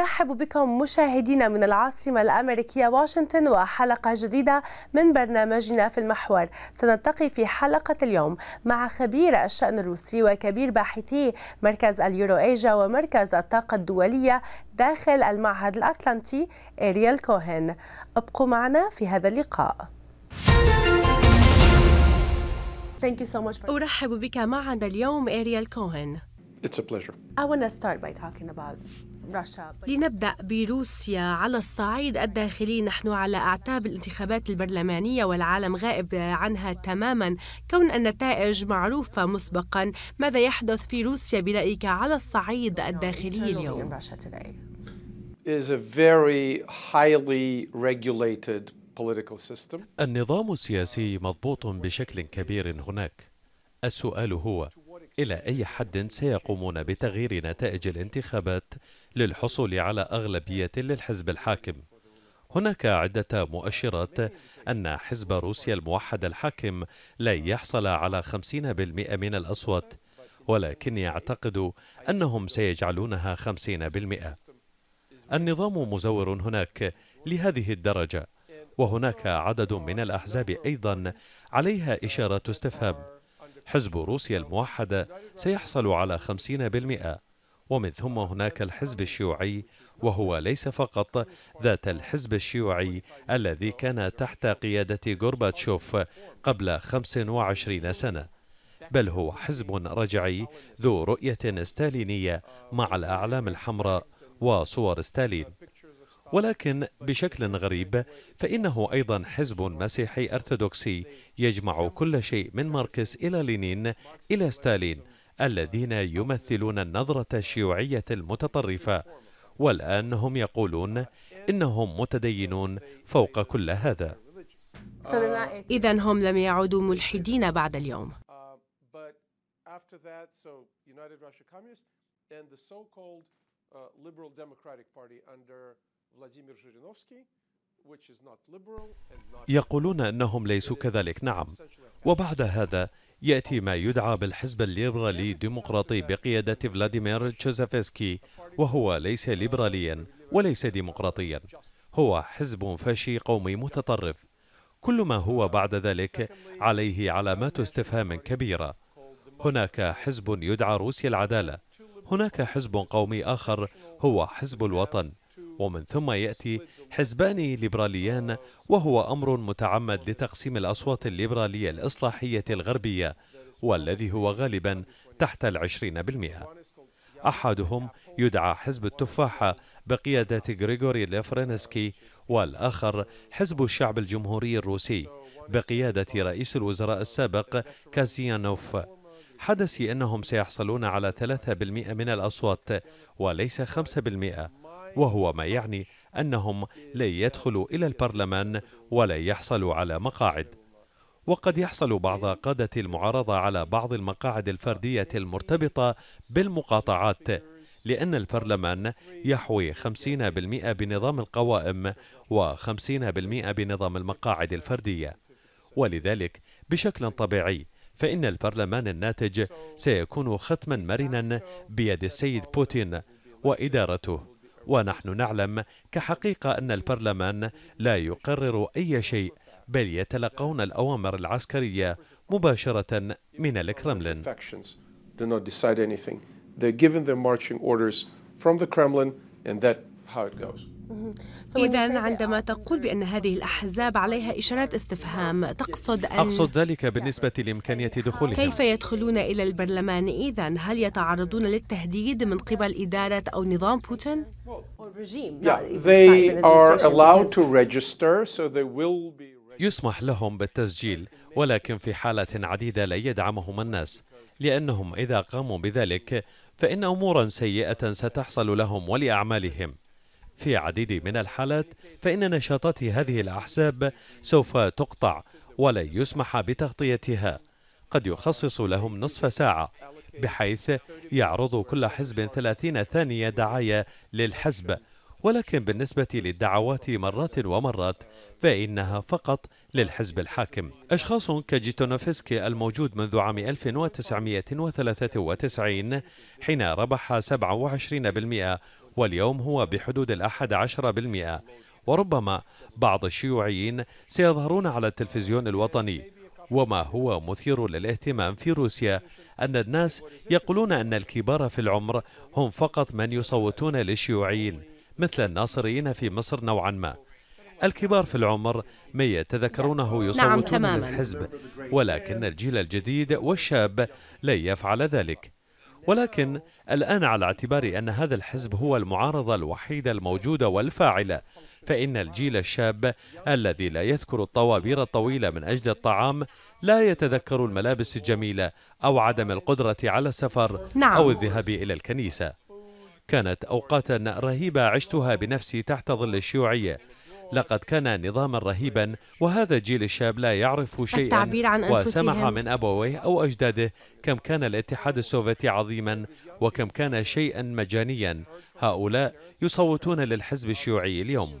أرحب بكم مشاهدينا من العاصمة الأمريكية واشنطن وحلقة جديدة من برنامجنا في المحور سنلتقي في حلقة اليوم مع خبير الشأن الروسي وكبير باحثي مركز اليورو إيجا ومركز الطاقة الدولية داخل المعهد الأطلنطي إريال كوهن ابقوا معنا في هذا اللقاء أرحب بك معنا اليوم إريال كوهن It's a pleasure. I want to start by talking about لنبدأ بروسيا على الصعيد الداخلي نحن على أعتاب الانتخابات البرلمانية والعالم غائب عنها تماما كون النتائج معروفة مسبقا ماذا يحدث في روسيا برأيك على الصعيد الداخلي اليوم؟ النظام السياسي مضبوط بشكل كبير هناك السؤال هو إلى أي حد سيقومون بتغيير نتائج الانتخابات للحصول على أغلبية للحزب الحاكم هناك عدة مؤشرات أن حزب روسيا الموحد الحاكم لن يحصل على 50% من الأصوات ولكني أعتقد أنهم سيجعلونها 50% النظام مزور هناك لهذه الدرجة وهناك عدد من الأحزاب أيضا عليها إشارة استفهام حزب روسيا الموحدة سيحصل على 50% ومن ثم هناك الحزب الشيوعي وهو ليس فقط ذات الحزب الشيوعي الذي كان تحت قيادة غورباتشوف قبل 25 سنة بل هو حزب رجعي ذو رؤية ستالينية مع الأعلام الحمراء وصور ستالين ولكن بشكل غريب فإنه أيضا حزب مسيحي أرثوذكسي يجمع كل شيء من ماركس إلى لينين إلى ستالين الذين يمثلون النظرة الشيوعية المتطرفة والآن هم يقولون إنهم متدينون فوق كل هذا إذا هم لم يعودوا ملحدين بعد اليوم uh, يقولون انهم ليسوا كذلك نعم وبعد هذا ياتي ما يدعى بالحزب الليبرالي الديمقراطي بقياده فلاديمير تشوزافسكي وهو ليس ليبراليا وليس ديمقراطيا هو حزب فاشي قومي متطرف كل ما هو بعد ذلك عليه علامات استفهام كبيره هناك حزب يدعى روسيا العداله هناك حزب قومي اخر هو حزب الوطن ومن ثم يأتي حزبان ليبراليان وهو أمر متعمد لتقسيم الأصوات الليبرالية الإصلاحية الغربية والذي هو غالبا تحت العشرين بالمئة أحدهم يدعى حزب التفاحة بقيادة غريغوري ليفرينسكي والآخر حزب الشعب الجمهوري الروسي بقيادة رئيس الوزراء السابق كازيانوف حدث أنهم سيحصلون على 3% من الأصوات وليس 5% وهو ما يعني أنهم لا يدخلوا إلى البرلمان ولا يحصلوا على مقاعد وقد يحصل بعض قادة المعارضة على بعض المقاعد الفردية المرتبطة بالمقاطعات لأن البرلمان يحوي 50% بنظام القوائم و50% بنظام المقاعد الفردية ولذلك بشكل طبيعي فإن البرلمان الناتج سيكون ختما مرنا بيد السيد بوتين وإدارته ونحن نعلم كحقيقة أن البرلمان لا يقرر أي شيء بل يتلقون الأوامر العسكرية مباشرة من الكرملين mm-hmm. إذا عندما um, تقول بأن هذه الأحزاب عليها إشارات استفهام تقصد أن أقصد ذلك بالنسبة لإمكانية دخولها كيف يدخلون إلى البرلمان إذا؟ هل يتعرضون للتهديد من قبل إدارة أو نظام بوتين؟ يسمح لهم بالتسجيل ولكن في حالة عديدة لا يدعمهم الناس لأنهم إذا قاموا بذلك فإن أمورا سيئة ستحصل لهم ولأعمالهم في عديد من الحالات فإن نشاطات هذه الأحزاب سوف تقطع ولا يسمح بتغطيتها قد يخصص لهم نصف ساعة بحيث يعرض كل حزب 30 ثانية دعاية للحزب ولكن بالنسبة للدعوات مرات ومرات فإنها فقط للحزب الحاكم أشخاص كجيتونوفسكي الموجود منذ عام 1993 حين ربح 27% واليوم هو بحدود الأحد عشر بالمئة وربما بعض الشيوعيين سيظهرون على التلفزيون الوطني وما هو مثير للاهتمام في روسيا أن الناس يقولون أن الكبار في العمر هم فقط من يصوتون للشيوعيين مثل الناصريين في مصر نوعا ما الكبار في العمر ما يتذكرونه نعم، يصوتون نعم للحزب ولكن الجيل الجديد والشاب لا يفعل ذلك ولكن الآن على اعتبار أن هذا الحزب هو المعارضة الوحيدة الموجودة والفاعلة فإن الجيل الشاب الذي لا يذكر الطوابير الطويلة من أجل الطعام لا يتذكر الملابس الجميلة أو عدم القدرة على السفر نعم. أو الذهاب إلى الكنيسة كانت أوقاتا رهيبة عشتها بنفسي تحت ظل الشيوعية لقد كان نظاما رهيبا وهذا الجيل الشاب لا يعرف شيئا التعبير عن وسمع من أبويه أو أجداده كم كان الاتحاد السوفيتي عظيما وكم كان شيئا مجانيا هؤلاء يصوتون للحزب الشيوعي اليوم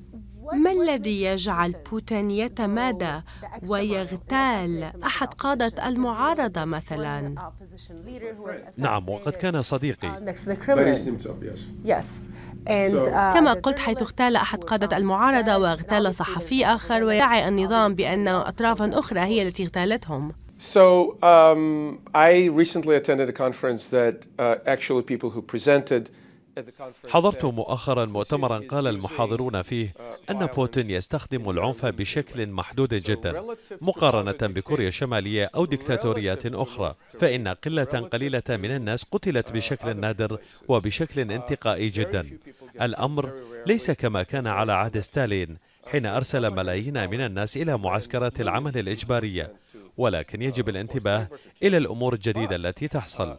ما الذي يجعل بوتين يتمادى ويغتال أحد قادة المعارضة مثلا؟ نعم وقد كان صديقي uh, كما قلت حيث اغتال أحد قادة المعارضة واغتال صحفي آخر ويدعي النظام بأن أطرافا أخرى هي التي اغتالتهم So um, I recently attended a conference that uh, actually people who presented حضرت مؤخرا مؤتمرا قال المحاضرون فيه أن بوتين يستخدم العنف بشكل محدود جدا مقارنة بكوريا الشمالية أو ديكتاتوريات أخرى فإن قلة قليلة من الناس قتلت بشكل نادر وبشكل انتقائي جدا الأمر ليس كما كان على عهد ستالين حين أرسل ملايين من الناس إلى معسكرات العمل الإجبارية ولكن يجب الانتباه إلى الأمور الجديدة التي تحصل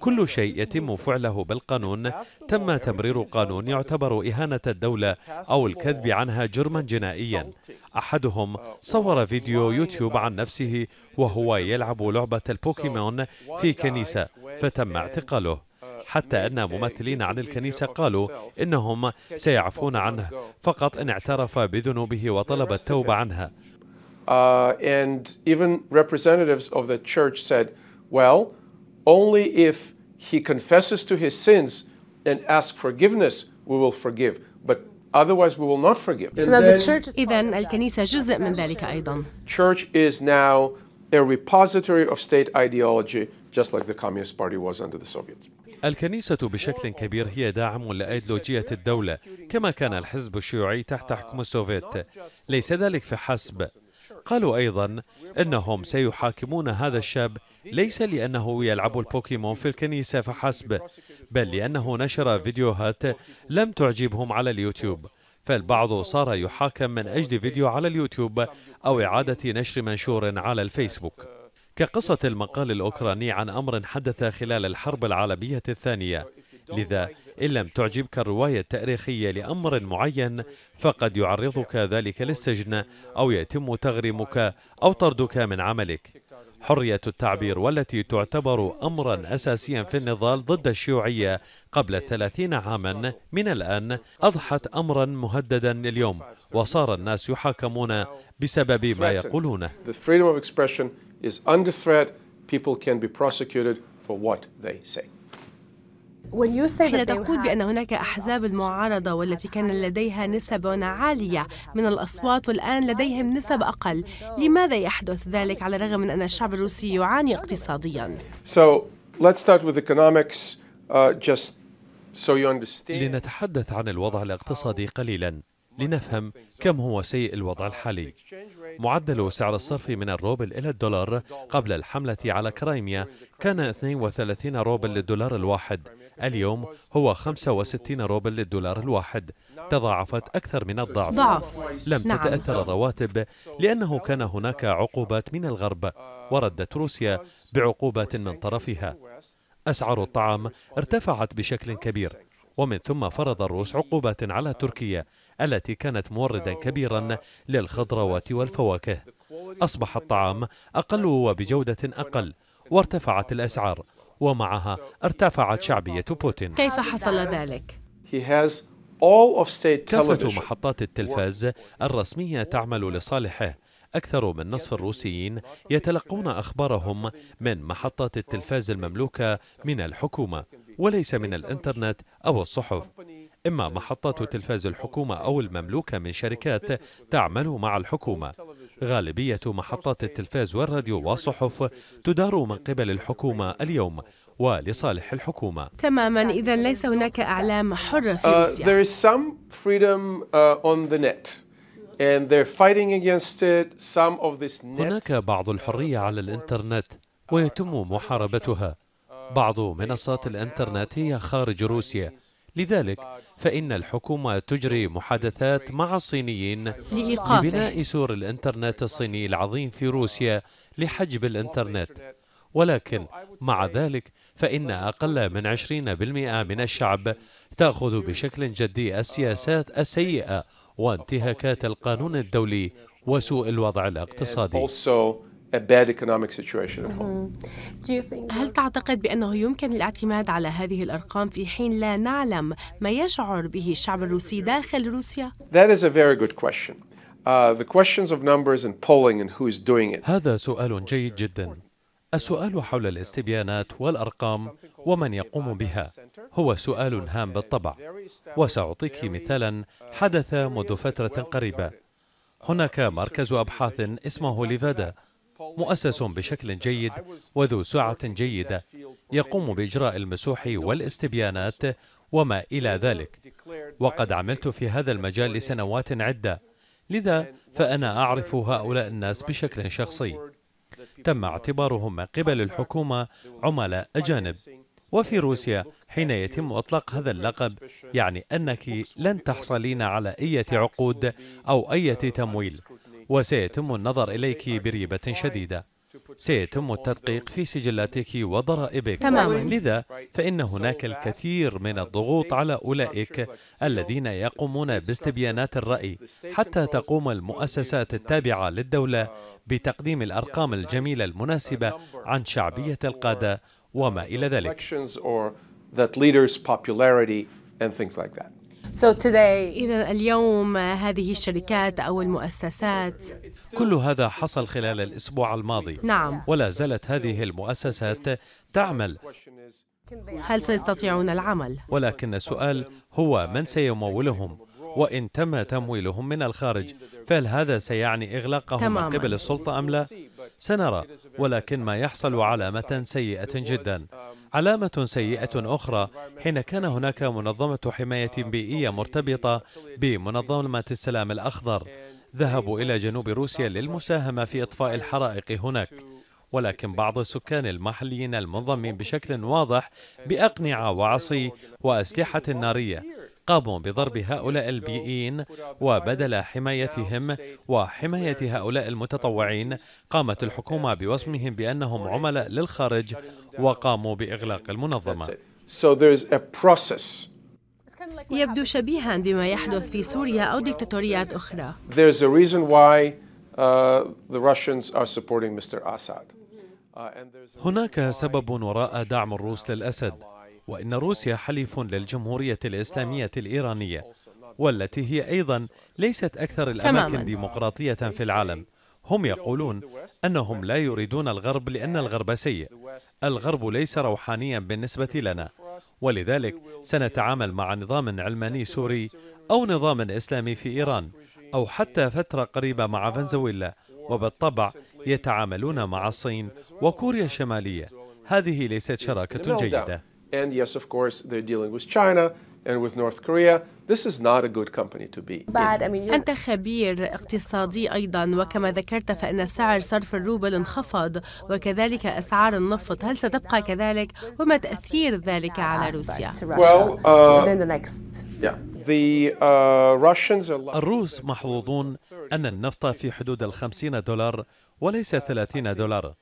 كل شيء يتم فعله بالقانون تم تمرير قانون يعتبر إهانة الدولة أو الكذب عنها جرما جنائيا أحدهم صور فيديو يوتيوب عن نفسه وهو يلعب لعبة البوكيمون في كنيسة فتم اعتقاله حتى أن ممثلين عن الكنيسة قالوا إنهم سيعفون عنه فقط إن اعترف بذنوبه وطلب التوبة عنها. and even representatives of the church said, well, only if he confesses to his sins and asks forgiveness, we will forgive. But otherwise, we will not forgive. إذا الكنيسة جزء من ذلك أيضا. Church is now a repository of state ideology, just like the Communist Party was under the Soviets. الكنيسة بشكل كبير هي داعم لأيديولوجية الدولة كما كان الحزب الشيوعي تحت حكم السوفيت ليس ذلك فحسب قالوا أيضا أنهم سيحاكمون هذا الشاب ليس لأنه يلعب البوكيمون في الكنيسة فحسب بل لأنه نشر فيديوهات لم تعجبهم على اليوتيوب فالبعض صار يحاكم من أجل فيديو على اليوتيوب أو إعادة نشر منشور على الفيسبوك كقصة المقال الأوكراني عن أمر حدث خلال الحرب العالمية الثانية لذا إن لم تعجبك الرواية التاريخية لأمر معين فقد يعرضك ذلك للسجن أو يتم تغريمك أو طردك من عملك حرية التعبير والتي تعتبر أمرا أساسيا في النضال ضد الشيوعية قبل ثلاثين عاما من الآن أضحت أمرا مهددا اليوم وصار الناس يحاكمون بسبب ما يقولونه is under threat, people can be prosecuted for what they say. حين تقول بأن هناك أحزاب المعارضة والتي كان لديها نسب عالية من الأصوات والآن لديهم نسب أقل لماذا يحدث ذلك على الرغم من أن الشعب الروسي يعاني اقتصاديا؟ so, let's start with economics, uh, just so you understand. لنتحدث عن الوضع الاقتصادي قليلا لنفهم كم هو سيء الوضع الحالي معدل سعر الصرف من الروبل إلى الدولار قبل الحملة على كرايميا كان 32 روبل للدولار الواحد اليوم هو 65 روبل للدولار الواحد تضاعفت أكثر من الضعف ضعف. لم نعم. تتأثر الرواتب لأنه كان هناك عقوبات من الغرب وردت روسيا بعقوبات من طرفها أسعار الطعام ارتفعت بشكل كبير ومن ثم فرض الروس عقوبات على تركيا التي كانت موردا كبيرا uh, للخضروات والفواكه أصبح الطعام أقل وبجودة أقل وارتفعت الأسعار ومعها ارتفعت شعبية بوتين كيف حصل ذلك؟ كافة محطات التلفاز الرسمية تعمل لصالحه أكثر من نصف الروسيين يتلقون أخبارهم من محطات التلفاز المملوكة من الحكومة وليس من الإنترنت أو الصحف إما محطات تلفاز الحكومة أو المملوكة من شركات تعمل مع الحكومة غالبية محطات التلفاز والراديو والصحف تدار من قبل الحكومة اليوم ولصالح الحكومة تماما إذا ليس هناك أعلام حرة في uh, روسيا uh, هناك بعض الحرية على الإنترنت ويتم محاربتها بعض منصات الإنترنت هي خارج روسيا لذلك فإن الحكومة تجري محادثات مع الصينيين لإيقافه. لبناء سور الإنترنت الصيني العظيم في روسيا لحجب الإنترنت ولكن مع ذلك فإن أقل من 20% من الشعب تأخذ بشكل جدي السياسات السيئة وانتهاكات القانون الدولي وسوء الوضع الاقتصادي a bad economic situation at home. Mm-hmm. Do you think هل تعتقد بأنه يمكن الاعتماد على هذه الأرقام في حين لا نعلم ما يشعر به الشعب الروسي داخل روسيا؟ That is a very good question. Uh, the questions of numbers and polling and who is doing it. هذا سؤال جيد جدا. السؤال حول الاستبيانات والأرقام ومن يقوم بها هو سؤال هام بالطبع وسأعطيك مثالا حدث منذ فترة قريبة هناك مركز أبحاث اسمه ليفادا مؤسس بشكل جيد وذو سعة جيدة يقوم بإجراء المسوح والاستبيانات وما إلى ذلك وقد عملت في هذا المجال لسنوات عدة لذا فأنا أعرف هؤلاء الناس بشكل شخصي تم اعتبارهم من قبل الحكومة عملاء أجانب وفي روسيا حين يتم إطلاق هذا اللقب يعني أنك لن تحصلين على أي عقود أو أي تمويل وسيتم النظر إليك بريبة شديدة سيتم التدقيق في سجلاتك وضرائبك تماما. لذا فإن هناك الكثير من الضغوط على أولئك الذين يقومون باستبيانات الرأي حتى تقوم المؤسسات التابعة للدولة بتقديم الأرقام الجميلة المناسبة عن شعبية القادة وما إلى ذلك so today, إذا اليوم هذه الشركات أو المؤسسات كل هذا حصل خلال الأسبوع الماضي نعم ولا زالت هذه المؤسسات تعمل هل سيستطيعون العمل؟ ولكن السؤال هو من سيمولهم؟ وإن تم تمويلهم من الخارج فهل هذا سيعني إغلاقهم تماماً. من قبل السلطة أم لا؟ سنرى ولكن ما يحصل علامة سيئة جدا علامة سيئة أخرى حين كان هناك منظمة حماية بيئية مرتبطة بمنظمة السلام الأخضر ذهبوا إلى جنوب روسيا للمساهمة في إطفاء الحرائق هناك ولكن بعض السكان المحليين المنظمين بشكل واضح بأقنعة وعصي وأسلحة نارية قاموا بضرب هؤلاء البيئيين وبدل حمايتهم وحماية هؤلاء المتطوعين قامت الحكومة بوصمهم بأنهم عملاء للخارج وقاموا بإغلاق المنظمة يبدو شبيها بما يحدث في سوريا أو ديكتاتوريات أخرى uh, uh, هناك سبب وراء دعم الروس للأسد وإن روسيا حليف للجمهورية الإسلامية الإيرانية والتي هي أيضا ليست أكثر الأماكن ديمقراطية في العالم هم يقولون أنهم لا يريدون الغرب لأن الغرب سيء الغرب ليس روحانيا بالنسبة لنا ولذلك سنتعامل مع نظام علماني سوري أو نظام إسلامي في إيران أو حتى فترة قريبة مع فنزويلا وبالطبع يتعاملون مع الصين وكوريا الشمالية هذه ليست شراكة جيدة And yes, of course, they're dealing with China and with North Korea. This is not a good company to be. أنت خبير اقتصادي أيضا وكما ذكرت فإن سعر صرف الروبل انخفض وكذلك أسعار النفط هل ستبقى كذلك وما تأثير ذلك على روسيا؟ Well, uh, yeah. The, uh, Russians are... الروس محظوظون أن النفط في حدود الخمسين دولار وليس ثلاثين دولار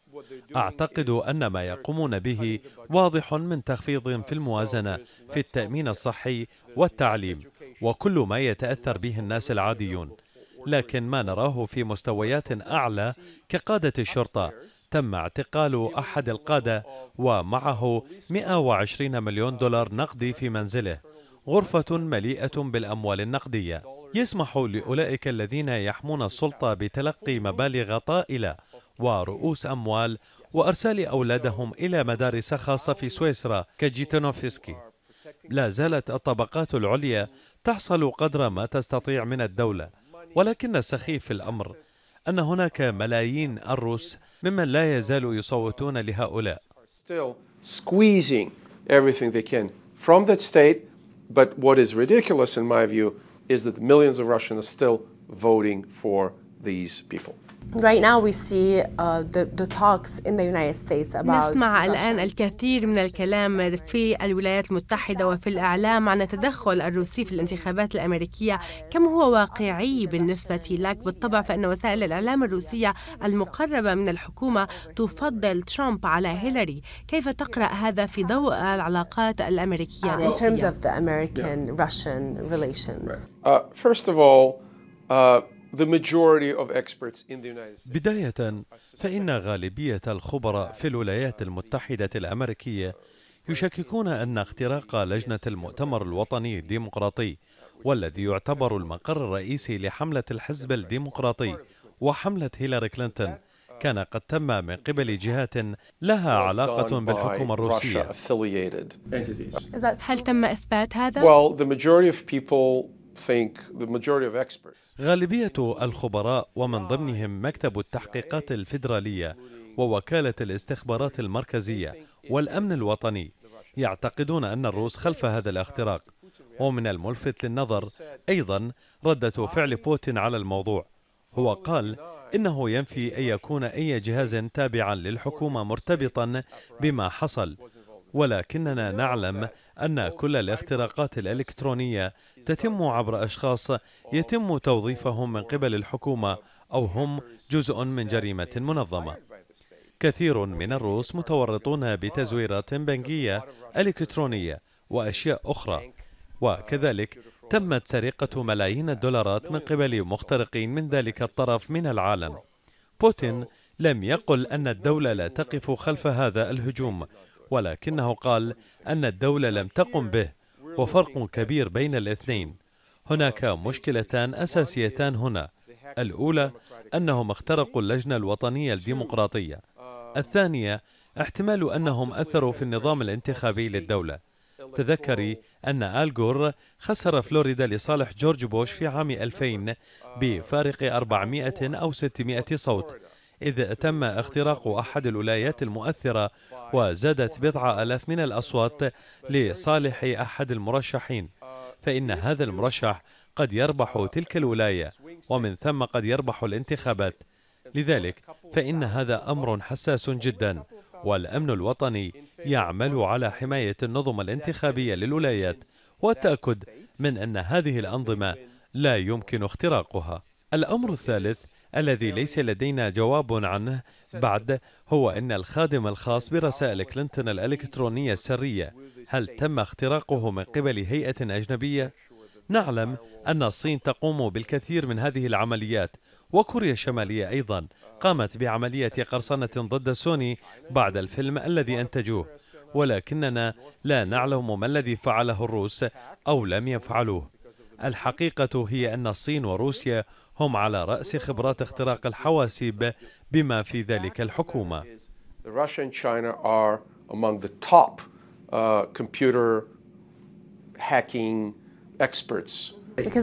أعتقد أن ما يقومون به واضح من تخفيض في الموازنة في التأمين الصحي والتعليم وكل ما يتأثر به الناس العاديون لكن ما نراه في مستويات أعلى كقادة الشرطة تم اعتقال أحد القادة ومعه 120 مليون دولار نقدي في منزله غرفة مليئة بالأموال النقدية يسمح لأولئك الذين يحمون السلطة بتلقي مبالغ طائلة ورؤوس أموال وأرسال أولادهم إلى مدارس خاصة في سويسرا كجيتنوفسكي لا زالت الطبقات العليا تحصل قدر ما تستطيع من الدولة ولكن السخيف في الأمر أن هناك ملايين الروس ممن لا يزالوا يصوتون لهؤلاء But what is ridiculous in my view is that millions of Russians are still voting for these people. Right now we see uh, the, the talks in the United States about نسمع الآن الكثير من الكلام في الولايات المتحدة وفي الإعلام عن التدخل الروسي في الانتخابات الأمريكية كم هو واقعي بالنسبة لك بالطبع فإن وسائل الإعلام الروسية المقربة من الحكومة تفضل ترامب على هيلاري كيف تقرأ هذا في ضوء العلاقات الأمريكية uh, in terms of the American-Russian relations uh, first of all uh, بداية فإن غالبية الخبراء في الولايات المتحدة الأمريكية يشككون أن اختراق لجنة المؤتمر الوطني الديمقراطي والذي يعتبر المقر الرئيسي لحملة الحزب الديمقراطي وحملة هيلاري كلينتون كان قد تم من قبل جهات لها علاقة بالحكومة الروسية هل تم إثبات هذا؟ غالبية الخبراء ومن ضمنهم مكتب التحقيقات الفيدرالية ووكالة الاستخبارات المركزية والأمن الوطني يعتقدون أن الروس خلف هذا الاختراق ومن الملفت للنظر أيضا ردة فعل بوتين على الموضوع هو قال إنه ينفي أن يكون أي جهاز تابعا للحكومة مرتبطا بما حصل ولكننا نعلم أن كل الاختراقات الإلكترونية تتم عبر أشخاص يتم توظيفهم من قبل الحكومة أو هم جزء من جريمة منظمة كثير من الروس متورطون بتزويرات بنكية إلكترونية وأشياء أخرى وكذلك تمت سرقة ملايين الدولارات من قبل مخترقين من ذلك الطرف من العالم بوتين لم يقل أن الدولة لا تقف خلف هذا الهجوم ولكنه قال أن الدولة لم تقم به وفرق كبير بين الاثنين هناك مشكلتان أساسيتان هنا الأولى أنهم اخترقوا اللجنة الوطنية الديمقراطية الثانية احتمال أنهم أثروا في النظام الانتخابي للدولة تذكري أن آل جور خسر فلوريدا لصالح جورج بوش في عام 2000 بفارق 400 أو 600 صوت إذ تم اختراق أحد الولايات المؤثرة وزادت بضع ألاف من الأصوات لصالح أحد المرشحين فإن هذا المرشح قد يربح تلك الولاية ومن ثم قد يربح الانتخابات لذلك فإن هذا أمر حساس جدا والأمن الوطني يعمل على حماية النظم الانتخابية للولايات والتأكد من أن هذه الأنظمة لا يمكن اختراقها الأمر الثالث الذي ليس لدينا جواب عنه بعد هو أن الخادم الخاص برسائل كلينتون الإلكترونية السرية هل تم اختراقه من قبل هيئة أجنبية؟ نعلم أن الصين تقوم بالكثير من هذه العمليات وكوريا الشمالية أيضا قامت بعملية قرصنة ضد سوني بعد الفيلم الذي أنتجوه ولكننا لا نعلم ما الذي فعله الروس أو لم يفعلوه الحقيقة هي أن الصين وروسيا هم على رأس خبرات اختراق الحواسيب بما في ذلك الحكومة uh,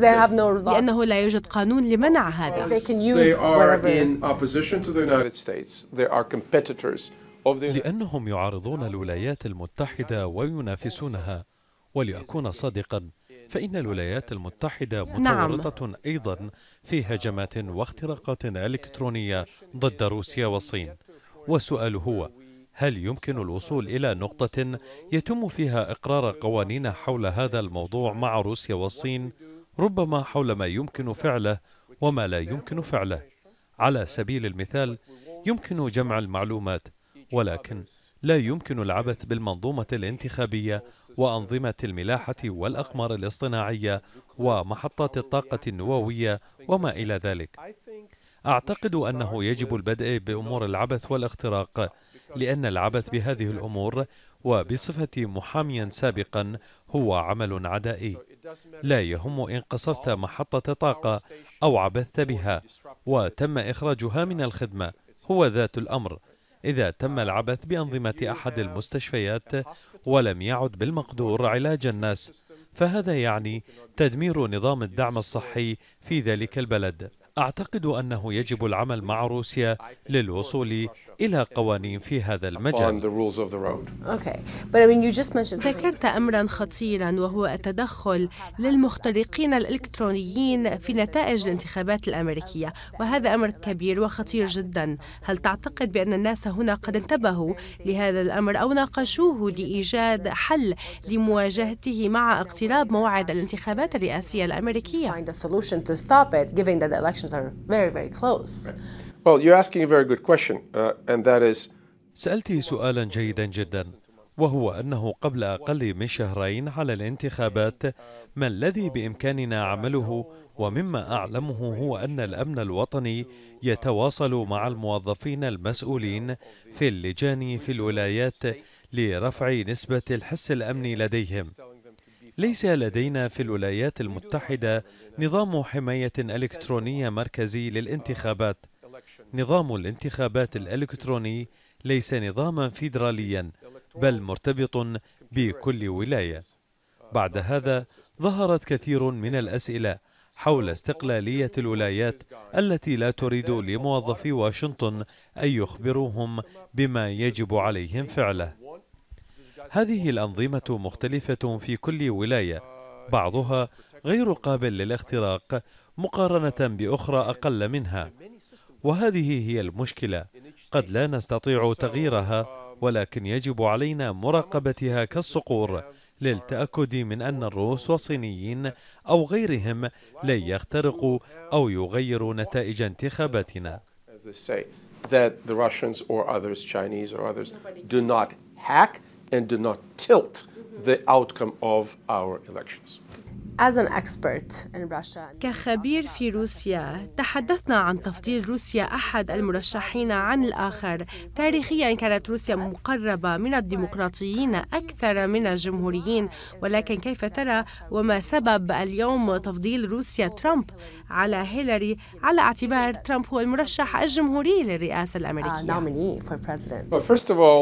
لأنه لا يوجد قانون لمنع هذا. لأنهم يعارضون الولايات المتحدة وينافسونها ولأكون صادقاً فإن الولايات المتحدة نعم. متورطة نعم. أيضا في هجمات واختراقات إلكترونية ضد روسيا والصين والسؤال هو هل يمكن الوصول إلى نقطة يتم فيها إقرار قوانين حول هذا الموضوع مع روسيا والصين ربما حول ما يمكن فعله وما لا يمكن فعله على سبيل المثال يمكن جمع المعلومات ولكن لا يمكن العبث بالمنظومة الانتخابية وأنظمة الملاحة والأقمار الاصطناعية ومحطات الطاقة النووية وما إلى ذلك أعتقد أنه يجب البدء بأمور العبث والاختراق لأن العبث بهذه الأمور وبصفة محاميا سابقا هو عمل عدائي لا يهم إن قصرت محطة طاقة أو عبثت بها وتم إخراجها من الخدمة هو ذات الأمر إذا تم العبث بأنظمة أحد المستشفيات ولم يعد بالمقدور علاج الناس فهذا يعني تدمير نظام الدعم الصحي في ذلك البلد أعتقد أنه يجب العمل مع روسيا للوصول إلى قوانين في هذا المجال ذكرت أمرا خطيرا وهو التدخل للمخترقين الإلكترونيين في نتائج الانتخابات الأمريكية وهذا أمر كبير وخطير جدا هل تعتقد بأن الناس هنا قد انتبهوا لهذا الأمر أو ناقشوه لإيجاد حل لمواجهته مع اقتراب موعد الانتخابات الرئاسية الأمريكية Uh, سألت سؤالا جيدا جدا وهو أنه قبل أقل من شهرين على الانتخابات ما الذي بإمكاننا عمله ومما أعلمه هو أن الأمن الوطني يتواصل مع الموظفين المسؤولين في اللجان في الولايات لرفع نسبة الحس الأمني لديهم ليس لدينا في الولايات المتحدة نظام حماية إلكترونية مركزي للانتخابات نظام الانتخابات الإلكتروني ليس نظاما فيدراليا بل مرتبط بكل ولاية بعد هذا ظهرت كثير من الأسئلة حول استقلالية الولايات التي لا تريد لموظفي واشنطن أن يخبروهم بما يجب عليهم فعله هذه الأنظمة مختلفة في كل ولاية بعضها غير قابل للاختراق مقارنة بأخرى أقل منها وهذه هي المشكلة قد لا نستطيع تغييرها ولكن يجب علينا مراقبتها كالصقور للتأكد من أن الروس والصينيين أو غيرهم لن يخترقوا أو يغيروا نتائج انتخاباتنا that the Russians or others, Chinese or others, do not hack and do not tilt the outcome of our elections. كخبير في روسيا تحدثنا عن تفضيل روسيا أحد المرشحين عن الآخر تاريخيا كانت روسيا مقربة من الديمقراطيين أكثر من الجمهوريين ولكن كيف ترى وما سبب اليوم تفضيل روسيا ترامب على هيلاري على اعتبار ترامب هو المرشح الجمهوري للرئاسة الأمريكية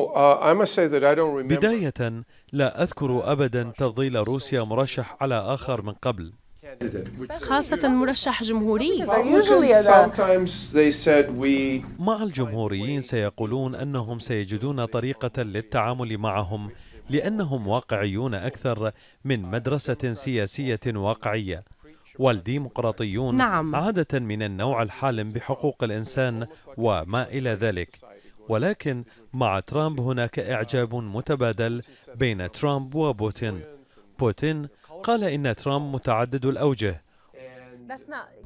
uh, uh, بداية لا أذكر أبدا تفضيل روسيا مرشح على آخر من قبل خاصة مرشح جمهوري مع الجمهوريين سيقولون أنهم سيجدون طريقة للتعامل معهم لأنهم واقعيون أكثر من مدرسة سياسية واقعية والديمقراطيون نعم. عادة من النوع الحالم بحقوق الإنسان وما إلى ذلك ولكن مع ترامب هناك إعجاب متبادل بين ترامب وبوتين بوتين قال إن ترامب متعدد الأوجه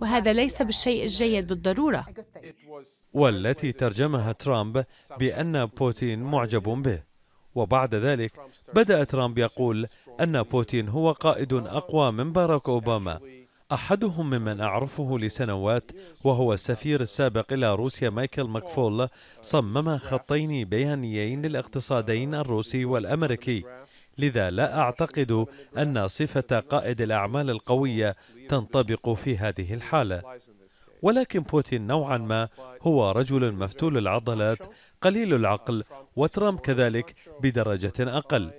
وهذا ليس بالشيء الجيد بالضرورة والتي ترجمها ترامب بأن بوتين معجب به وبعد ذلك بدأ ترامب يقول أن بوتين هو قائد أقوى من باراك أوباما أحدهم ممن أعرفه لسنوات وهو السفير السابق إلى روسيا مايكل ماكفول صمم خطين بيانيين للاقتصادين الروسي والأمريكي لذا لا أعتقد أن صفة قائد الأعمال القوية تنطبق في هذه الحالة ولكن بوتين نوعا ما هو رجل مفتول العضلات قليل العقل وترامب كذلك بدرجة أقل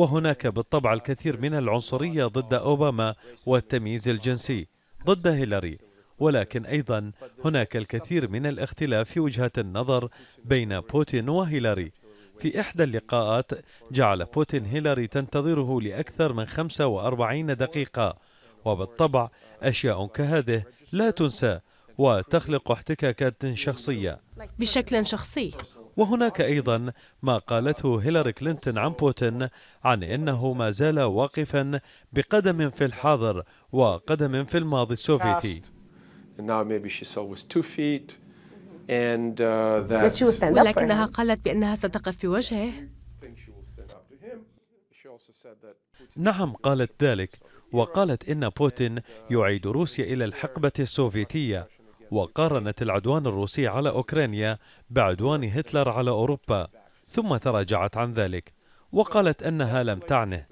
وهناك بالطبع الكثير من العنصرية ضد أوباما والتمييز الجنسي ضد هيلاري ولكن أيضا هناك الكثير من الاختلاف في وجهة النظر بين بوتين وهيلاري في إحدى اللقاءات جعل بوتين هيلاري تنتظره لأكثر من 45 دقيقة وبالطبع أشياء كهذه لا تنسى وتخلق احتكاكات شخصية بشكل شخصي وهناك أيضا ما قالته هيلاري كلينتون عن بوتين عن أنه ما زال واقفا بقدم في الحاضر وقدم في الماضي السوفيتي uh, ولكنها قالت بأنها ستقف في وجهه نعم قالت ذلك وقالت إن بوتين يعيد روسيا إلى الحقبة السوفيتية وقارنت العدوان الروسي على أوكرانيا بعدوان هتلر على أوروبا ثم تراجعت عن ذلك وقالت أنها لم تعنه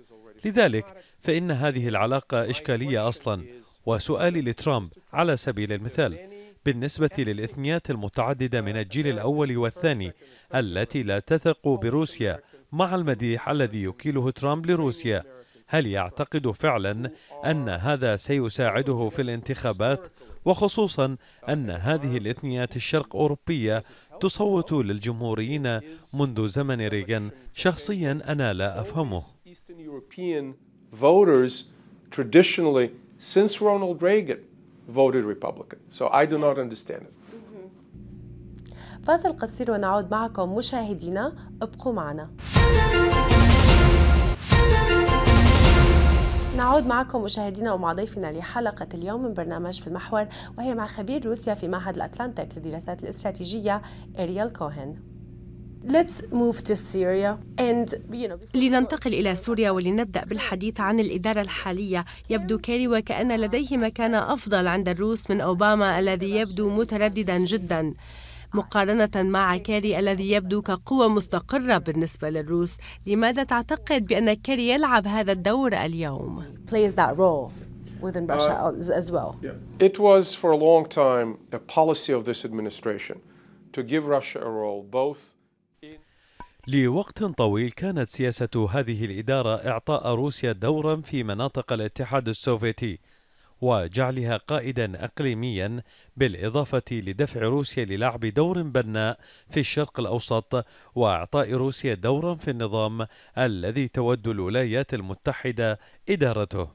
لذلك فإن هذه العلاقة إشكالية أصلا وسؤالي لترامب على سبيل المثال بالنسبة للإثنيات المتعددة من الجيل الأول والثاني التي لا تثق بروسيا مع المديح الذي يكيله ترامب لروسيا هل يعتقد فعلا أن هذا سيساعده في الانتخابات وخصوصا أن هذه الإثنيات الشرق أوروبية تصوت للجمهوريين منذ زمن ريغان شخصيا أنا لا أفهمه mm-hmm. فاصل قصير ونعود معكم مشاهدينا ابقوا معنا. نعود معكم مشاهدينا ومع ضيفنا لحلقة اليوم من برنامج في المحور وهي مع خبير روسيا في معهد الأتلانتيك للدراسات الاستراتيجية إريال كوهن لننتقل إلى سوريا ولنبدأ بالحديث عن الإدارة الحالية يبدو كيري وكأن لديه مكانة أفضل عند الروس من أوباما الذي يبدو مترددا جداً مقارنة مع كاري الذي يبدو كقوة مستقرة بالنسبة للروس لماذا تعتقد بأن كاري يلعب هذا الدور اليوم؟ within Russia uh, as well. Yeah. It was for a long time a policy of this administration to give Russia a role both لوقت طويل كانت سياسة هذه الإدارة إعطاء روسيا دورا في مناطق الاتحاد السوفيتي وجعلها قائدا اقليميا بالاضافه لدفع روسيا للعب دور بناء في الشرق الاوسط واعطاء روسيا دورا في النظام الذي تود الولايات المتحده ادارته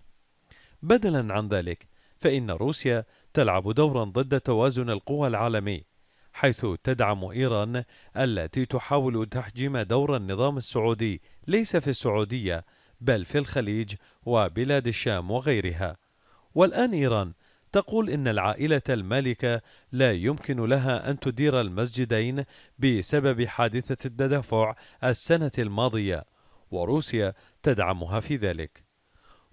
بدلا عن ذلك فان روسيا تلعب دورا ضد توازن القوى العالمي حيث تدعم ايران التي تحاول تحجيم دور النظام السعودي ليس في السعوديه بل في الخليج وبلاد الشام وغيرها والآن إيران تقول إن العائلة المالكة لا يمكن لها أن تدير المسجدين بسبب حادثة التدفع السنة الماضية وروسيا تدعمها في ذلك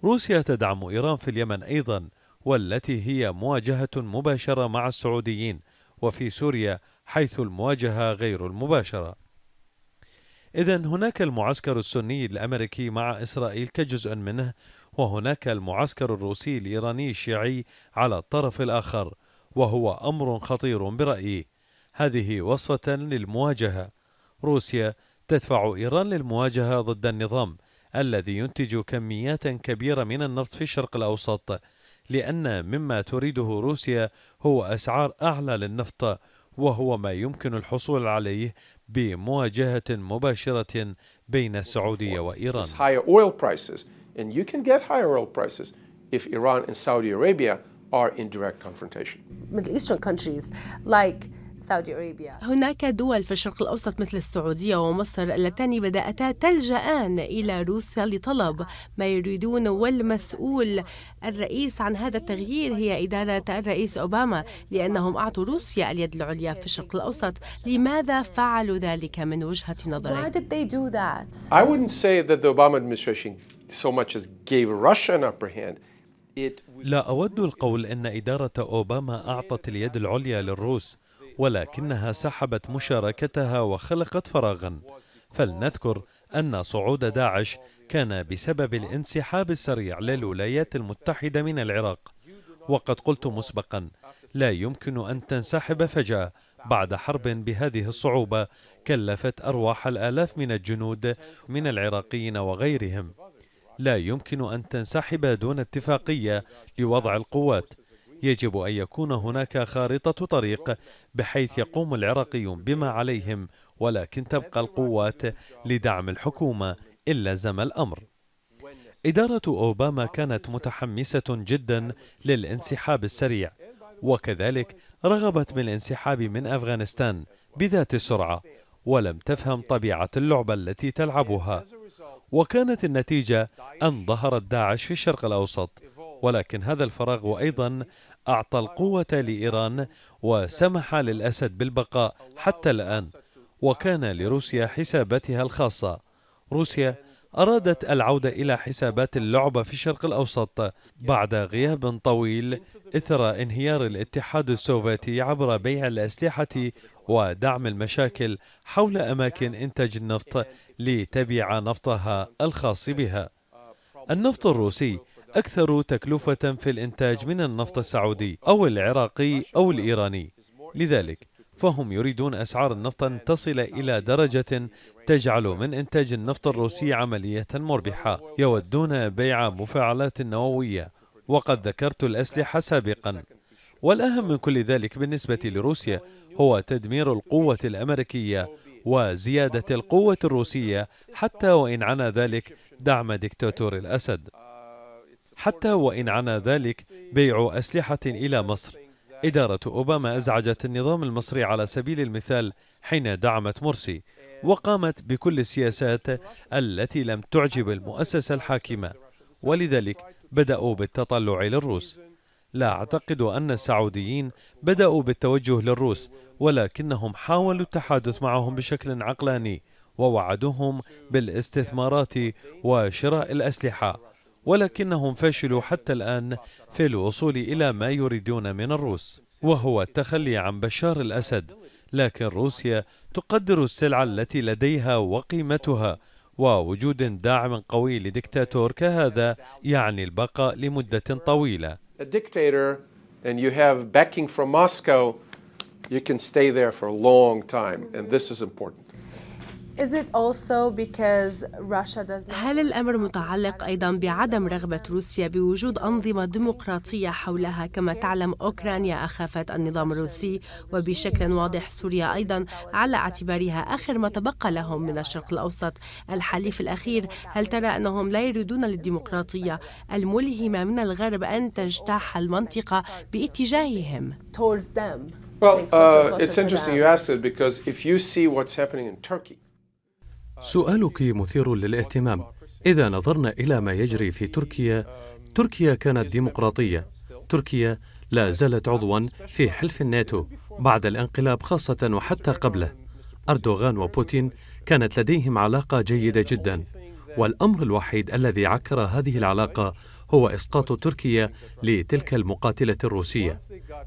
روسيا تدعم إيران في اليمن أيضا والتي هي مواجهة مباشرة مع السعوديين وفي سوريا حيث المواجهة غير المباشرة إذا هناك المعسكر السني الأمريكي مع إسرائيل كجزء منه وهناك المعسكر الروسي الإيراني الشيعي على الطرف الآخر وهو أمر خطير برأيي هذه وصفة للمواجهة روسيا تدفع إيران للمواجهة ضد النظام الذي ينتج كميات كبيرة من النفط في الشرق الأوسط لأن مما تريده روسيا هو أسعار أعلى للنفط وهو ما يمكن الحصول عليه بمواجهة مباشرة بين السعودية وإيران. And you can get higher oil prices if Iran and Saudi Arabia are in direct confrontation. Middle Eastern countries like Saudi Arabia. هناك دول في الشرق الأوسط مثل السعودية ومصر اللتان بدأتا تلجأان إلى روسيا لطلب ما يريدون والمسؤول الرئيس عن هذا التغيير هي إدارة الرئيس أوباما لأنهم أعطوا روسيا اليد العليا في الشرق الأوسط لماذا فعلوا ذلك من وجهة نظرك؟ Why did they do that? I wouldn't say that the Obama administration لا أود القول أن إدارة أوباما أعطت اليد العليا للروس ولكنها سحبت مشاركتها وخلقت فراغا فلنذكر أن صعود داعش كان بسبب الانسحاب السريع للولايات المتحدة من العراق وقد قلت مسبقا لا يمكن أن تنسحب فجأة بعد حرب بهذه الصعوبة كلفت أرواح الآلاف من الجنود من العراقيين وغيرهم لا يمكن أن تنسحب دون اتفاقية لوضع القوات يجب أن يكون هناك خارطة طريق بحيث يقوم العراقيون بما عليهم ولكن تبقى القوات لدعم الحكومة إن لزم الأمر إدارة أوباما كانت متحمسة جدا للانسحاب السريع وكذلك رغبت بالانسحاب من, أفغانستان بذات السرعة ولم تفهم طبيعة اللعبة التي تلعبها وكانت النتيجة أن ظهرت داعش في الشرق الأوسط ولكن هذا الفراغ أيضا أعطى القوة لإيران وسمح للأسد بالبقاء حتى الآن وكان لروسيا حساباتها الخاصة روسيا أرادت العودة إلى حسابات اللعبة في الشرق الأوسط بعد غياب طويل إثر انهيار الاتحاد السوفيتي عبر بيع الأسلحة ودعم المشاكل حول أماكن إنتاج النفط لتبيع نفطها الخاص بها النفط الروسي أكثر تكلفة في الإنتاج من النفط السعودي أو العراقي أو الإيراني لذلك فهم يريدون أسعار النفط أن تصل إلى درجة تجعل من إنتاج النفط الروسي عملية مربحة يودون بيع مفاعلات نووية وقد ذكرت الأسلحة سابقا والأهم من كل ذلك بالنسبة لروسيا هو تدمير القوة الأمريكية وزيادة القوة الروسية حتى وإن عنا ذلك دعم دكتاتور الأسد حتى وإن عنا ذلك بيع أسلحة إلى مصر إدارة أوباما أزعجت النظام المصري على سبيل المثال حين دعمت مرسي وقامت بكل السياسات التي لم تعجب المؤسسة الحاكمة ولذلك بدأوا بالتطلع للروس لا أعتقد أن السعوديين بدأوا بالتوجه للروس ولكنهم حاولوا التحدث معهم بشكل عقلاني ووعدوهم بالاستثمارات وشراء الأسلحة ولكنهم فشلوا حتى الآن في الوصول إلى ما يريدون من الروس وهو التخلي عن بشار الأسد لكن روسيا تقدر السلعة التي لديها وقيمتها ووجود داعم قوي لدكتاتور كهذا يعني البقاء لمدة طويلة and you have backing from Moscow, you can stay there for a long time, and this is important. هل الأمر متعلق أيضا بعدم رغبة روسيا بوجود أنظمة ديمقراطية حولها كما تعلم أوكرانيا أخافت النظام الروسي وبشكل واضح سوريا أيضا على اعتبارها آخر ما تبقى لهم من الشرق الأوسط الحليف الأخير هل ترى أنهم لا يريدون للديمقراطية الملهمة من الغرب أن تجتاح المنطقة باتجاههم Well, uh, it's interesting you asked it because if you see what's happening in Turkey, سؤالك مثير للاهتمام اذا نظرنا الى ما يجري في تركيا تركيا كانت ديمقراطيه تركيا لا زالت عضوا في حلف الناتو بعد الانقلاب خاصه وحتى قبله اردوغان وبوتين كانت لديهم علاقه جيده جدا والامر الوحيد الذي عكر هذه العلاقه هو إسقاط تركيا لتلك المقاتلة الروسية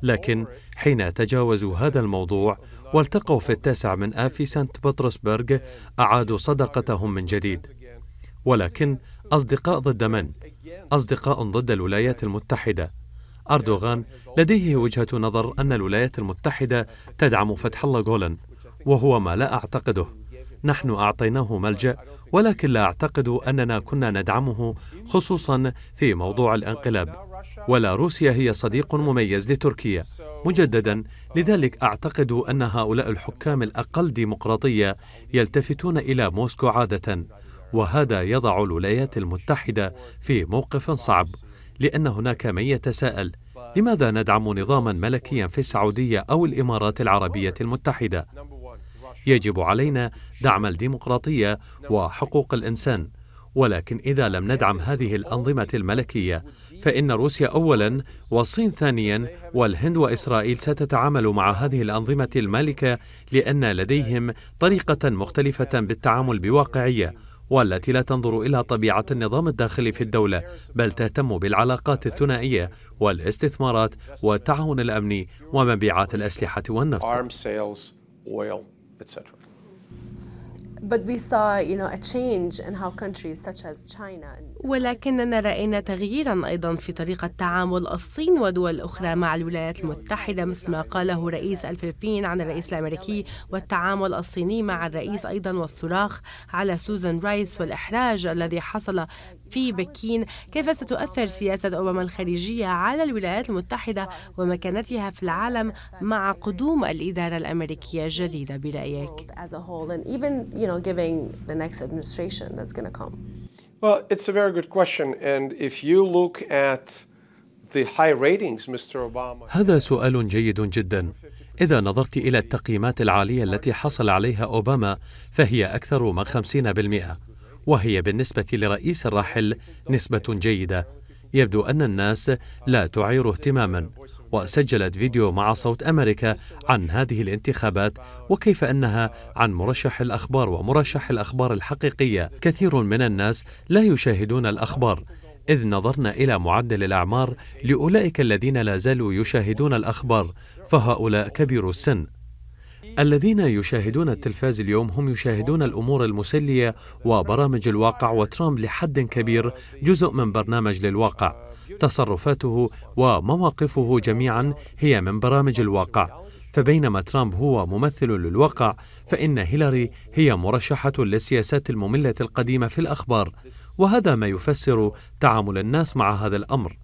لكن حين تجاوزوا هذا الموضوع والتقوا في التاسع من آب في سانت بطرسبرغ أعادوا صداقتهم من جديد ولكن أصدقاء ضد من؟ أصدقاء ضد الولايات المتحدة أردوغان لديه وجهة نظر أن الولايات المتحدة تدعم فتح الله غولن وهو ما لا أعتقده نحن أعطيناه ملجأ ولكن لا أعتقد أننا كنا ندعمه خصوصا في موضوع الانقلاب ولا روسيا هي صديق مميز لتركيا مجددا لذلك أعتقد أن هؤلاء الحكام الأقل ديمقراطية يلتفتون إلى موسكو عادة وهذا يضع الولايات المتحدة في موقف صعب لأن هناك من يتساءل لماذا ندعم نظاما ملكيا في السعودية أو الإمارات العربية المتحدة يجب علينا دعم الديمقراطيه وحقوق الانسان ولكن اذا لم ندعم هذه الانظمه الملكيه فان روسيا اولا والصين ثانيا والهند واسرائيل ستتعامل مع هذه الانظمه المالكه لان لديهم طريقه مختلفه بالتعامل بواقعيه والتي لا تنظر الى طبيعه النظام الداخلي في الدوله بل تهتم بالعلاقات الثنائيه والاستثمارات والتعاون الامني ومبيعات الاسلحه والنفط etc. But we saw, you know, a change in how countries such as China and ولكننا رأينا تغييرا أيضا في طريقة تعامل الصين ودول أخرى مع الولايات المتحدة مثل ما قاله رئيس الفلبين عن الرئيس الأمريكي والتعامل الصيني مع الرئيس أيضا والصراخ على سوزان رايس والإحراج الذي حصل في بكين كيف ستؤثر سياسة أوباما الخارجية على الولايات المتحدة ومكانتها في العالم مع قدوم الإدارة الأمريكية الجديدة برأيك؟ Well, it's a very good question. And if you look at the high ratings, Mr. Obama... هذا سؤال جيد جدا. إذا نظرت إلى التقييمات العالية التي حصل عليها أوباما فهي أكثر من 50% وهي بالنسبة لرئيس الراحل نسبة جيدة يبدو أن الناس لا تعير اهتماما وسجلت فيديو مع صوت أمريكا عن هذه الانتخابات وكيف أنها عن مرشح الأخبار ومرشح الأخبار الحقيقية كثير من الناس لا يشاهدون الأخبار إذ نظرنا إلى معدل الأعمار لأولئك الذين لا زالوا يشاهدون الأخبار فهؤلاء كبير السن الذين يشاهدون التلفاز اليوم هم يشاهدون الأمور المسلية وبرامج الواقع وترامب لحد كبير جزء من برنامج للواقع تصرفاته ومواقفه جميعا هي من برامج الواقع فبينما ترامب هو ممثل للواقع فإن هيلاري هي مرشحة للسياسات المملة القديمة في الأخبار وهذا ما يفسر تعامل الناس مع هذا الأمر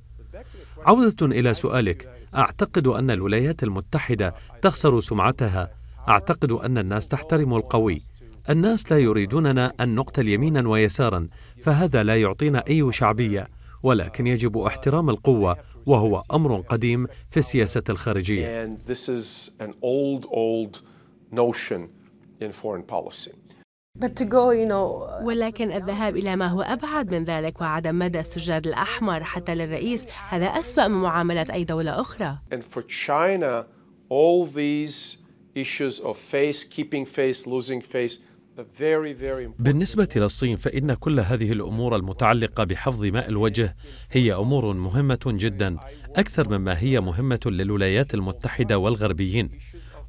عودة إلى سؤالك أعتقد أن الولايات المتحدة تخسر سمعتها اعتقد ان الناس تحترم القوي الناس لا يريدوننا ان نقتل يمينا ويسارا فهذا لا يعطينا اي شعبيه ولكن يجب احترام القوه وهو امر قديم في السياسه الخارجيه ولكن الذهاب إلى ما هو أبعد من ذلك وعدم مدى السجاد الأحمر حتى للرئيس هذا أسوأ من معاملة أي دولة أخرى. issues of face, keeping face, losing face. بالنسبة للصين فإن كل هذه الأمور المتعلقة بحفظ ماء الوجه هي أمور مهمة جدا أكثر مما هي مهمة للولايات المتحدة والغربيين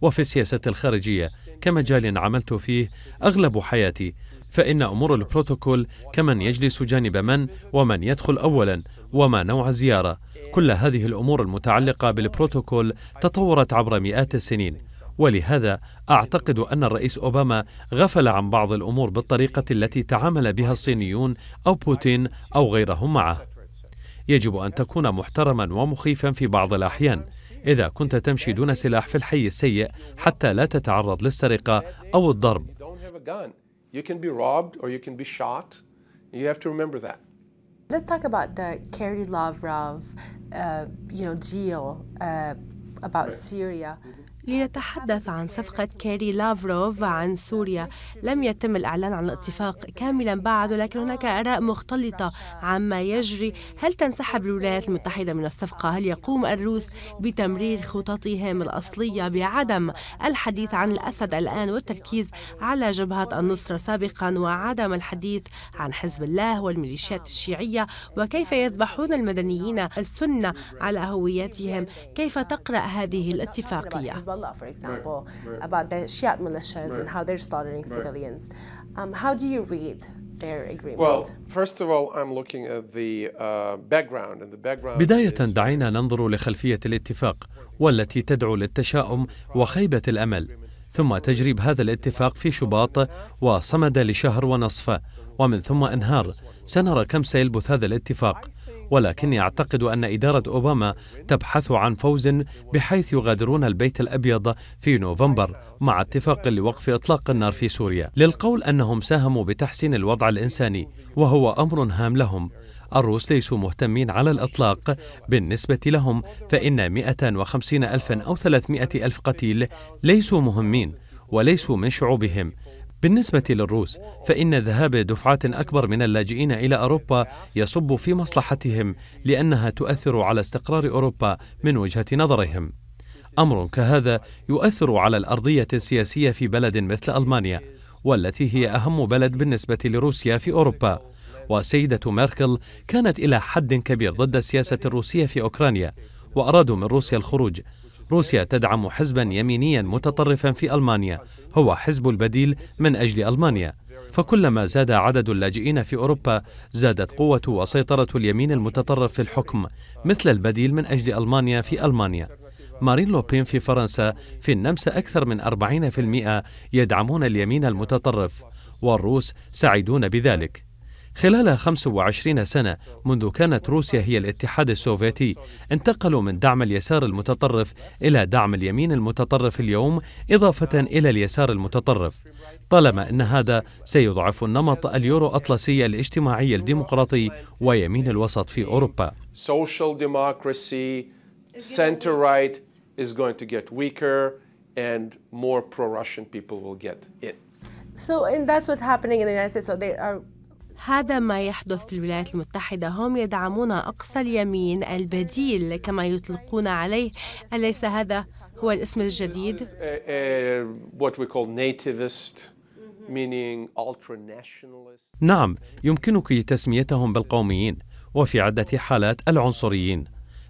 وفي السياسة الخارجية كمجال عملت فيه أغلب حياتي فإن أمور البروتوكول كمن يجلس جانب من ومن يدخل أولا وما نوع الزيارة كل هذه الأمور المتعلقة بالبروتوكول تطورت عبر مئات السنين ولهذا اعتقد ان الرئيس اوباما غفل عن بعض الامور بالطريقه التي تعامل بها الصينيون او بوتين او غيرهم معه يجب ان تكون محترما ومخيفا في بعض الاحيان اذا كنت تمشي دون سلاح في الحي السيء حتى لا تتعرض للسرقه او الضرب Let's talk about the Kerry Lavrov, uh, you know, deal uh, about Syria. Mm-hmm. لنتحدث عن صفقة كيري لافروف عن سوريا لم يتم الإعلان عن الاتفاق كاملا بعد ولكن هناك آراء مختلطة عما يجري هل تنسحب الولايات المتحدة من الصفقة هل يقوم الروس بتمرير خططهم الأصلية بعدم الحديث عن الأسد الآن والتركيز على جبهة النصرة سابقا وعدم الحديث عن حزب الله والميليشيات الشيعية وكيف يذبحون المدنيين السنة على هويتهم كيف تقرأ هذه الاتفاقية Hezbollah, for example, right, right. about the Shiite militias right. and how they're slaughtering civilians. Um, how do you read their agreement? Well, first of all, I'm looking at the uh, background, and the background. بداية دعينا ننظر لخلفية الاتفاق والتي تدعو للتشاؤم وخيبة الأمل. ثم تجريب هذا الاتفاق في شباط وصمد لشهر ونصف ومن ثم انهار سنرى كم سيلبث هذا الاتفاق ولكني أعتقد أن إدارة أوباما تبحث عن فوز بحيث يغادرون البيت الأبيض في نوفمبر مع اتفاق لوقف إطلاق النار في سوريا للقول أنهم ساهموا بتحسين الوضع الإنساني وهو أمر هام لهم الروس ليسوا مهتمين على الإطلاق بالنسبة لهم فإن 250 ألفا أو 300 ألف قتيل ليسوا مهمين وليسوا من شعوبهم بالنسبة للروس فإن ذهاب دفعات أكبر من اللاجئين إلى أوروبا يصب في مصلحتهم لأنها تؤثر على استقرار أوروبا من وجهة نظرهم أمر كهذا يؤثر على الأرضية السياسية في بلد مثل ألمانيا والتي هي أهم بلد بالنسبة لروسيا في أوروبا والسيدة ميركل كانت إلى حد كبير ضد السياسة الروسية في أوكرانيا وأرادوا من روسيا الخروج روسيا تدعم حزبا يمينيا متطرفا في ألمانيا هو حزب البديل من أجل ألمانيا فكلما زاد عدد اللاجئين في أوروبا زادت قوة وسيطرة اليمين المتطرف في الحكم مثل البديل من أجل ألمانيا في ألمانيا مارين لوبين في فرنسا في النمسا أكثر من 40% يدعمون اليمين المتطرف والروس سعيدون بذلك خلال 25 سنة منذ كانت روسيا هي الاتحاد السوفيتي انتقلوا من دعم اليسار المتطرف إلى دعم اليمين المتطرف اليوم إضافة إلى اليسار المتطرف طالما أن هذا سيضعف النمط اليورو أطلسي الاجتماعي الديمقراطي ويمين الوسط في أوروبا Social democracy, center right is going to get weaker and more pro-Russian people will get So and that's what's happening in the United States. So they are هذا ما يحدث في الولايات المتحدة هم يدعمون أقصى اليمين البديل كما يطلقون عليه أليس هذا هو الاسم الجديد؟ uh, uh, نعم يمكنك تسميتهم بالقوميين وفي عدة حالات العنصريين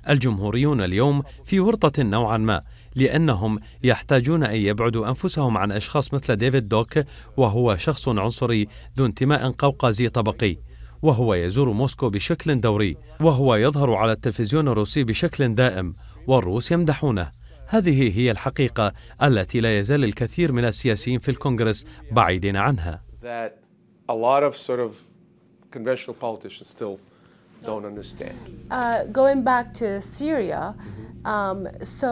الجمهوريون اليوم في ورطة نوعا ما لأنهم يحتاجون أن يبعدوا أنفسهم عن أشخاص مثل ديفيد دوك وهو شخص عنصري ذو انتماء قوقازي طبقي وهو يزور موسكو بشكل دوري وهو يظهر على التلفزيون الروسي بشكل دائم والروس يمدحونه هذه هي الحقيقة التي لا يزال الكثير من السياسيين في الكونغرس بعيدين عنها. don't understand. Uh, going back to Syria, Um, so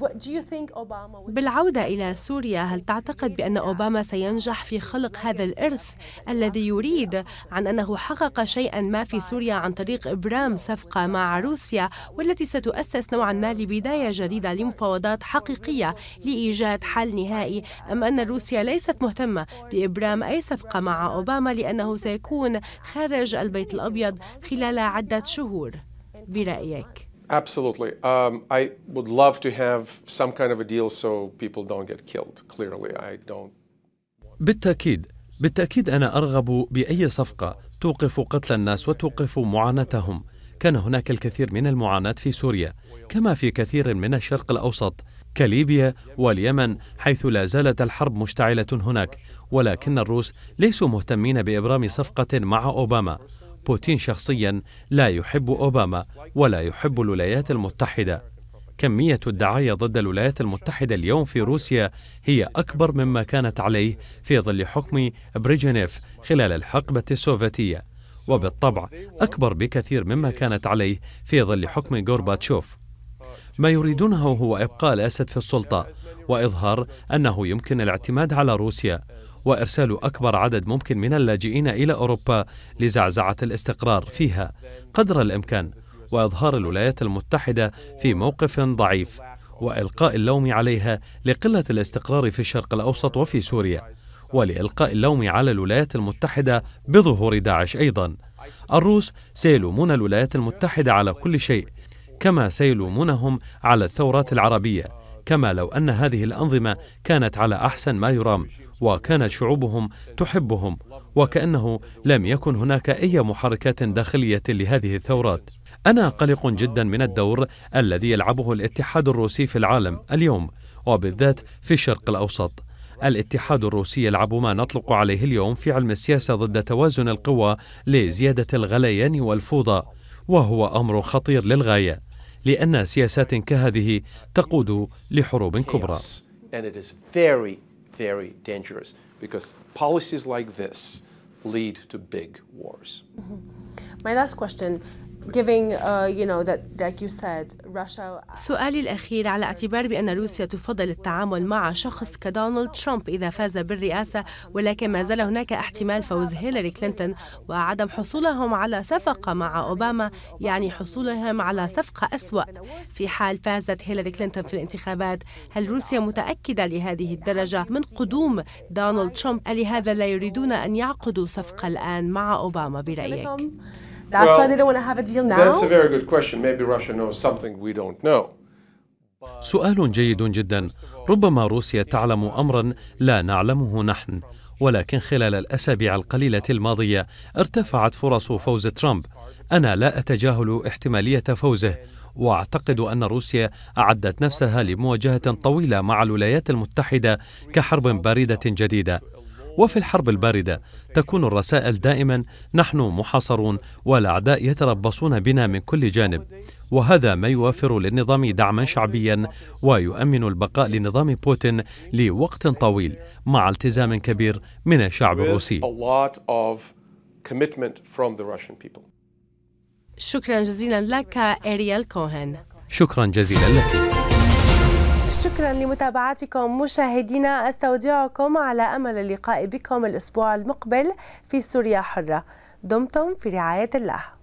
what do you think Obama would... بالعودة إلى سوريا هل تعتقد بأن أوباما سينجح في خلق هذا الإرث الذي يريد عن أنه حقق شيئا ما في سوريا عن طريق إبرام صفقة مع روسيا والتي ستؤسس نوعا ما لبداية جديدة لمفاوضات حقيقية لإيجاد حل نهائي أم أن روسيا ليست مهتمة بإبرام أي صفقة مع أوباما لأنه سيكون خارج البيت الأبيض خلال عدة شهور برأيك؟ Absolutely. Um, I would love to have some kind of a deal so people don't get killed. Clearly, I don't. بالتأكيد بالتأكيد أنا أرغب بأي صفقة توقف قتل الناس وتوقف معاناتهم. كان هناك الكثير من المعاناة في سوريا كما في كثير من الشرق الأوسط كليبيا واليمن حيث لا زالت الحرب مشتعلة هناك ولكن الروس ليسوا مهتمين بإبرام صفقة مع أوباما بوتين شخصيا لا يحب أوباما ولا يحب الولايات المتحدة كمية الدعاية ضد الولايات المتحدة اليوم في روسيا هي أكبر مما كانت عليه في ظل حكم بريجنيف خلال الحقبة السوفيتية وبالطبع أكبر بكثير مما كانت عليه في ظل حكم غورباتشوف ما يريدونه هو إبقاء الأسد في السلطة وإظهار أنه يمكن الاعتماد على روسيا وإرسال أكبر عدد ممكن من اللاجئين إلى أوروبا لزعزعة الاستقرار فيها قدر الإمكان وإظهار الولايات المتحدة في موقف ضعيف وإلقاء اللوم عليها لقلة الاستقرار في الشرق الأوسط وفي سوريا ولإلقاء اللوم على الولايات المتحدة بظهور داعش أيضا الروس سيلومون الولايات المتحدة على كل شيء كما سيلومونهم على الثورات العربية كما لو أن هذه الأنظمة كانت على أحسن ما يرام وكانت شعوبهم تحبهم وكأنه لم يكن هناك أي محركات داخلية لهذه الثورات أنا قلق جدا من الدور الذي يلعبه الاتحاد الروسي في العالم اليوم وبالذات في الشرق الأوسط الاتحاد الروسي يلعب ما نطلق عليه اليوم في علم السياسة ضد توازن القوى لزيادة الغليان والفوضى وهو أمر خطير للغاية لأن سياسات كهذه تقود لحروب كبرى very dangerous because policies like this lead to big wars. Mm -hmm. My last question Uh, سؤالي الأخير على اعتبار بأن روسيا تفضل التعامل مع شخص كدونالد ترامب إذا فاز بالرئاسة ولكن ما زال هناك احتمال فوز هيلاري كلينتون وعدم حصولهم على صفقة مع أوباما يعني حصولهم على صفقة أسوأ في حال فازت هيلاري كلينتون في الانتخابات هل روسيا متأكدة لهذه الدرجة من قدوم دونالد ترامب ألهذا لا يريدون أن يعقدوا صفقة الآن مع أوباما برأيك؟ That's well, why they don't want to have a deal now? That's a very good question. Maybe Russia knows something we don't know. سؤال جيد جدا ربما روسيا تعلم امرا لا نعلمه نحن ولكن خلال الاسابيع القليله الماضيه ارتفعت فرص فوز ترامب انا لا اتجاهل احتماليه فوزه واعتقد ان روسيا اعدت نفسها لمواجهه طويله مع الولايات المتحده كحرب بارده جديده وفي الحرب الباردة تكون الرسائل دائما نحن محاصرون والأعداء يتربصون بنا من كل جانب وهذا ما يوفر للنظام دعما شعبيا ويؤمن البقاء لنظام بوتين لوقت طويل مع التزام كبير من الشعب الروسي شكرا جزيلا لك أريال كوهن شكرا جزيلا لك شكرا لمتابعتكم مشاهدينا استودعكم على امل اللقاء بكم الاسبوع المقبل في سوريا حره دمتم في رعايه الله